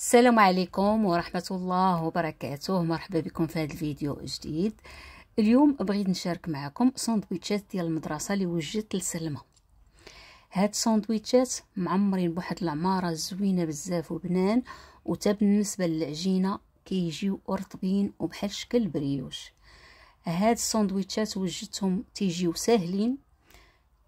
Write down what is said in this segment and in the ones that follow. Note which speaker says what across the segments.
Speaker 1: السلام عليكم ورحمة الله وبركاته مرحبا بكم في هذا الفيديو جديد اليوم بغيت نشارك معكم ساندويتشات ديال المدرسة اللي وجدت لسلمى هاد ساندويتشات معمرين بواحد العمارة زوينة بزاف وبنان وتا بالنسبة للعجينة كيجيو رطبين وبحال شكل بريوش هاد الساندويتشات وجدتهم تيجيو ساهلين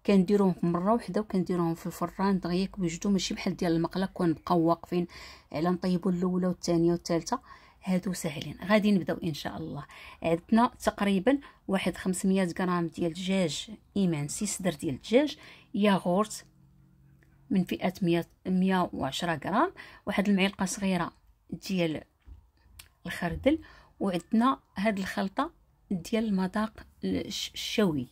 Speaker 1: كنديروهم في مره وحده وكنديروهم في الفران دغيا كيوجدوا ماشي بحال ديال المقله كنبقاو واقفين على نطيبوا الاولى والثانيه والثالثه هادو ساهلين غادي نبداو ان شاء الله عندنا تقريبا واحد 500 غرام ديال الدجاج ايمانسي صدر ديال الدجاج ياغورت من فئه 100 110 غرام واحد المعلقه صغيره ديال الخردل وعندنا هاد الخلطه ديال المذاق الشوي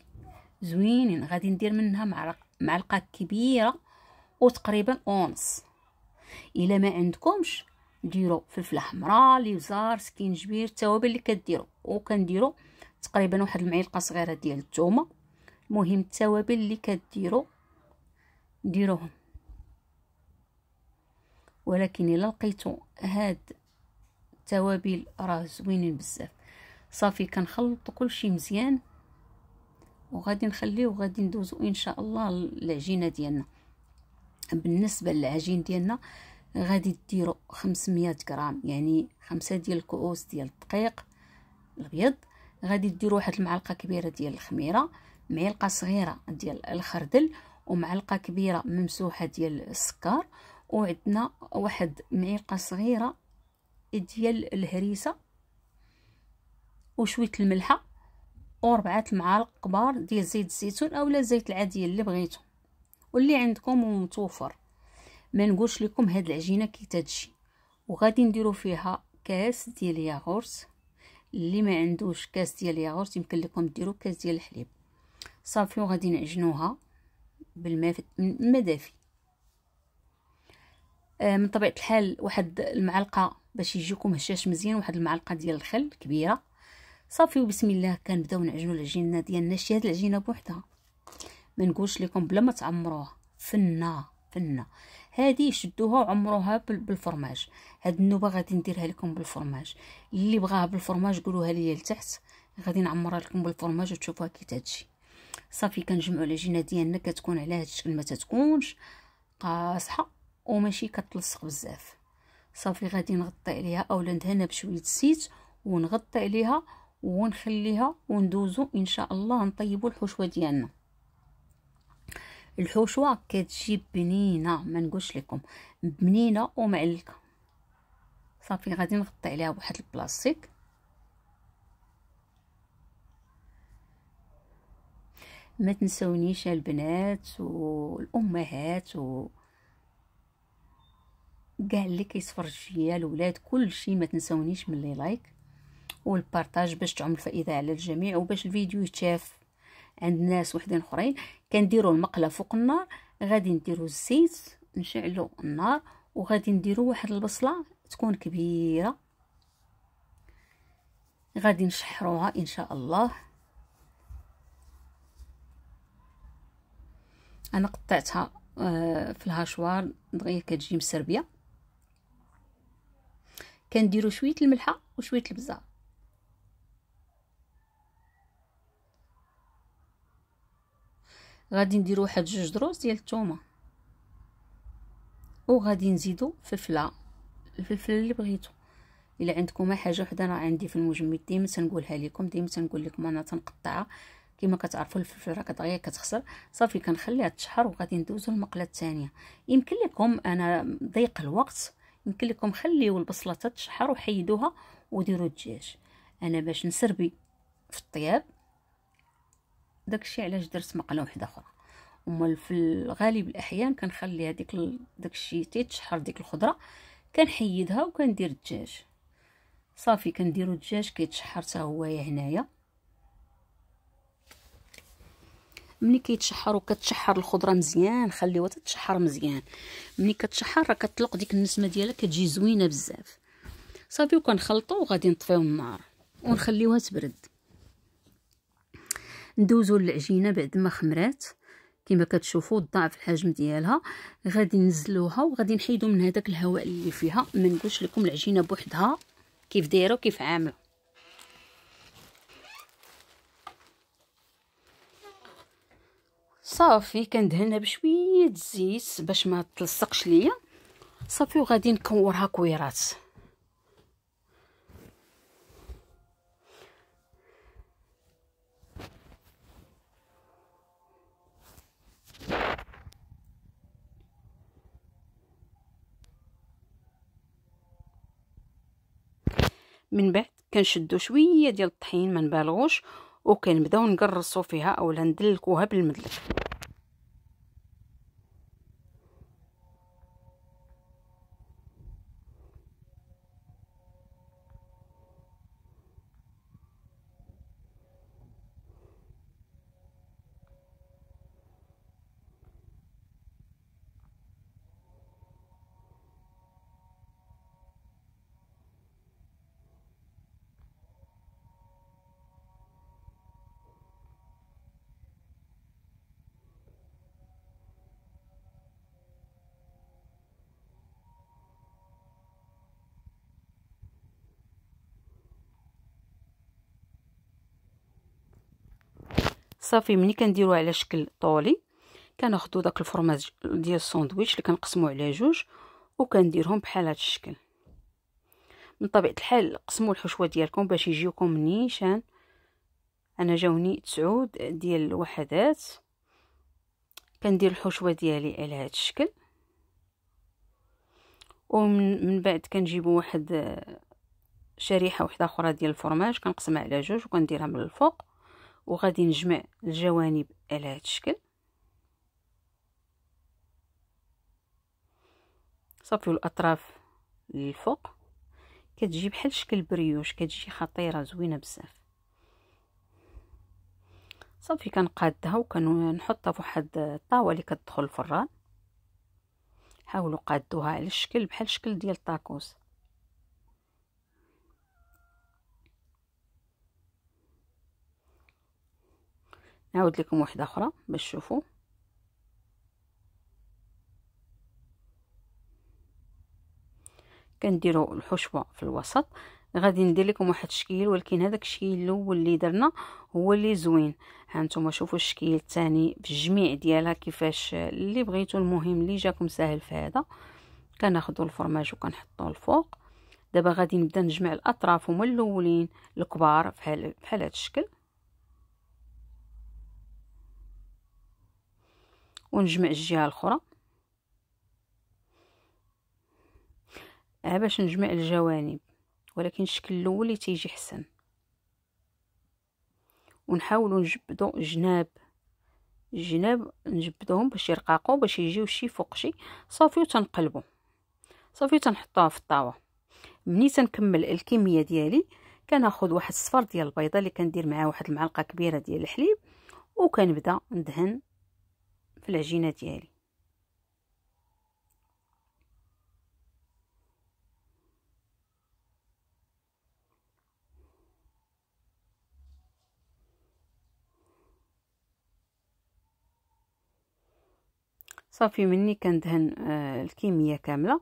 Speaker 1: زوينين غادي ندير منها معلق معلقه كبيره وتقريبا اونص الا ما عندكمش ديروا فلفله حمراء ليزار سكينجبير التوابل اللي كديروا وكنديروا تقريبا واحد المعلقه صغيره ديال الثومه المهم التوابل اللي كديروا ديروهم ولكن الا لقيتو هاد التوابل راه زوينين بزاف صافي كنخلطو كلشي مزيان وغادي نخليه وغادي ندوزو ان شاء الله العجينه ديالنا بالنسبه للعجين ديالنا غادي ديروا 500 غرام يعني خمسة ديال الكؤوس ديال الدقيق الابيض غادي ديروا واحد المعلقه كبيره ديال الخميره معلقه صغيره ديال الخردل ومعلقه كبيره ممسوحه ديال السكر وعندنا واحد معلقه صغيره ديال الهريسه وشويه الملحه وربعة المعالق كبار ديال زيت الزيتون اولا الزيت العاديه اللي بغيتو واللي عندكم ومتوفر ما نقولش لكم هاد العجينه كي تتجي وغادي نديرو فيها كاس ديال ياغورت اللي ما عندوش كاس ديال ياغورت يمكن لكم ديرو كاس ديال الحليب صافي وغادي نعجنوها بالماء المدافي آه، من طبيعه الحال واحد المعلقه باش يجيكم هشاش مزيان واحد المعلقه ديال الخل كبيره صافي وبسم الله كنبداو نعجنوا العجينه ديالنا شي هاد العجينه بوحدها ما نقولش لكم بلا ما تعمروها فنه فنه هادي شدوها وعمروها بالفرماج هاد النوبه غادي نديرها لكم بالفرماج اللي بغاها بالفرماج قولوها ليا لتحت غادي نعمرها لكم بالفرماج وتشوفوها كي تجي صافي كنجمعوا العجينه ديالنا كتكون على هاد الشكل ما تتكونش قاصحه وماشي كتلصق بزاف صافي غادي نغطي عليها اولا دهنا بشويه الزيت ونغطي عليها ونخليها وندوزو ان شاء الله نطيبو الحشوه ديالنا الحشوه كتجي بنينه ما نقولش لكم بنينه ومعلكه صافي غادي نغطي عليها بواحد البلاستيك ما تنسونيش البنات والامهات و كاع اللي كيتفرج فيا الاولاد كلشي ما تنسونيش ملي لايك والبارتاج باش تعمل الفائده على الجميع وباش الفيديو يتشاف عند ناس وحدين اخرين كنديروا المقله فوق النار غادي نديروا الزيت نشعلوا النار وغادي نديروا واحد البصله تكون كبيره غادي نشحروها ان شاء الله انا قطعتها آه، في الهاشوار دغيا كتجي مسربيه كنديروا شويه الملحه وشويه البزار غادي نديرو واحد جوج دروس ديال الثومه وغادي نزيدو فلفله الفلفل اللي بغيتو الا عندكم حاجه وحده راه عندي في المجمد ديما تنقولها لكم ديما تنقول لكم انا تنقطعها كما كتعرفوا الفلفل راه كدغيا كتخسر صافي كنخليها تشحر وغادي ندوزو المقله الثانيه يمكن لكم انا ضيق الوقت يمكن لكم خليو البصله تتشحر وحيدوها وديروا الدجاج انا باش نسربي في الطياب داكشي علاش درت مقله وحده اخرى وما في الغالب الاحيان كنخلي هذيك داكشي تيتشحر ديك الخضره كنحيدها وكندير الدجاج صافي كنديرو الدجاج كيتشحر حتى هو هنايا ملي كيتشحر وكتشحر الخضره مزيان خليوها تتشحر مزيان ملي كتشحر راه كتطلق ديك النسمه ديالها كتجي زوينه بزاف صافي وكنخلطو وغادي نطفيو النار ونخليوها تبرد ندوزو للعجينه بعد ما خمرات كما كتشوفوا ضعف الحجم ديالها غادي نزلوها وغادي نحيدو من هذاك الهواء اللي فيها ما نقولش لكم العجينه بوحدها كيف دايره وكيف عامله صافي كندهنها بشويه الزيت باش ما تلصقش ليا صافي وغادي نكورها كويرات من بعد كنشدو شويه ديال الطحين ما نبالغوش وكنبداو نقرصو فيها اولا ندلكوها بالمدلك صافي ملي كنديرو على شكل طولي كناخذوا داك الفرماج ديال الساندويتش اللي كنقسمو على جوج وكنديرهم بحال هذا الشكل من طبيعه الحال قسموا الحشوه ديالكم باش يجيوكم نيشان انا جاوني تسعود ديال الوحدات كندير الحشوه ديالي على هذا الشكل ومن من بعد كنجيبوا واحد شريحه واحده اخرى ديال الفرماج كنقسمها على جوج وكنديرها من الفوق وغادي نجمع الجوانب على هذا الشكل صافي الاطراف للفوق كتجي بحال شكل بريوش كتجي خطيره زوينه بزاف صافي كنقادها وكنحطها فواحد الطاوه اللي كتدخل الفران حاولوا قادوها على الشكل بحال شكل ديال الطاكوس نعاود لكم واحده اخرى باش تشوفوا كنديروا الحشوه في الوسط غادي ندير لكم واحد الشكل ولكن هذاك الشكل الاول اللي درنا هو اللي زوين ها نتوما شوفوا الشكل الثاني بالجميع ديالها كيفاش اللي بغيتو المهم اللي جاكم ساهل في هذا كناخذوا الفرماج وكنحطوه الفوق دابا غادي نبدا نجمع الاطراف هما الاولين الكبار بحال بحال هذا الشكل ونجمع الجهه الاخرى باش نجمع الجوانب ولكن الشكل الاول اللي تيجي حسن ونحاولوا نجبدوا جناب الجناب نجبدوهم باش يرقاقوا باش يجيو شي فوق شي صافي وتنقلبوا صافي وتنحطوها في الطاوه ملي تنكمل الكميه ديالي كناخذ واحد الصفر ديال البيضه اللي كندير معاه واحد المعلقه كبيره ديال الحليب وكنبدا ندهن في العجينه ديالي صافي مني كندهن آه، الكميه كامله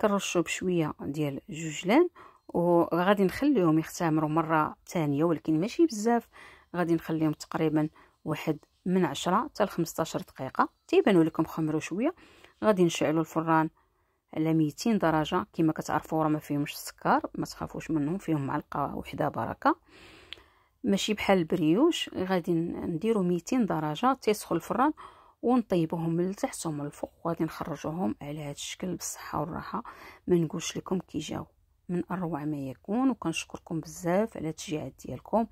Speaker 1: كنرشو بشويه ديال جوجلان وغادي نخليهم يختمروا مره ثانيه ولكن ماشي بزاف غادي نخليهم تقريبا واحد من عشرة حتى لخمسطاشر دقيقه تيبانوا لكم خمروا شويه غادي نشعلوا الفران على 200 درجه كما كتعرفوا راه ما فيهمش السكر ما تخافوش منهم فيهم معلقه وحده بركه ماشي بحال البريوش غادي نديرو 200 درجه تيسخن الفران ونطيبوهم من التحت ومن الفوق وغادي نخرجوهم على هذا الشكل بالصحه والراحه ما نقولش لكم كيجاو من اروع ما يكون وكنشكركم بزاف على التشجيعات ديالكم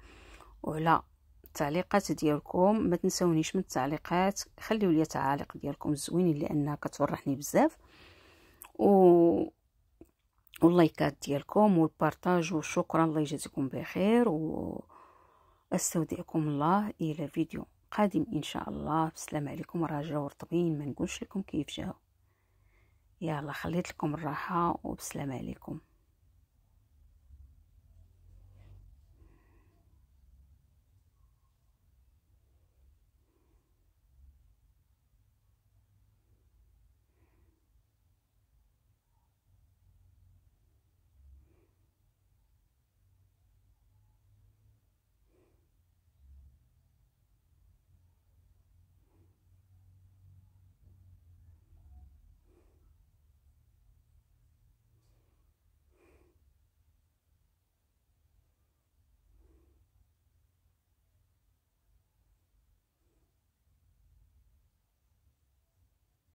Speaker 1: وعلى التعليقات ديالكم ما تنسونيش من التعليقات خليو لي تعاليق ديالكم الزوينين لانها كتفرحني بزاف و واللايكات ديالكم والبارطاج وشكرا الله يجازيكم بخير واستودعكم الله الى فيديو قادم ان شاء الله بسلام عليكم راجعوا رطبين ما نقولش لكم كيف جاو يلا خليت لكم الراحه وبسلام عليكم